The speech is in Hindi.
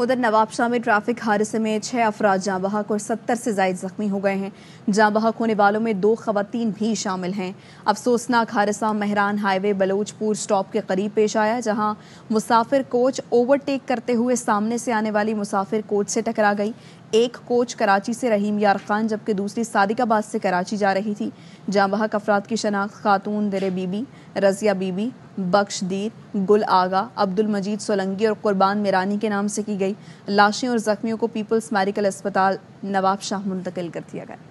उधर नवाबशाह में ट्रैफिक हादसे में छह अफराज जाँ बहक और सत्तर से जायद जख्मी हो गए हैं जाँ बहक होने वालों में दो खवतन भी शामिल हैं अफसोसनाक हादसा मेहरान हाईवे बलोचपुर स्टॉप के करीब पेश आया जहाँ मुसाफिर कोच ओवरटेक करते हुए सामने से आने वाली मुसाफिर कोच से टकरा गई एक कोच कराची से रहीम यार खान जबकि दूसरी सादिकाबाद से कराची जा रही थी जहाँ वहाँ अफराद की शनाख्त खातून दर बीबी रजिया बीबी बख्शदीर गुल आगा अब्दुल मजीद सोलंगी और कुर्बान मेरानी के नाम से की गई लाशें और जख्मियों को पीपल्स मेडिकल अस्पताल नवाब शाह मुंतकिल कर दिया गया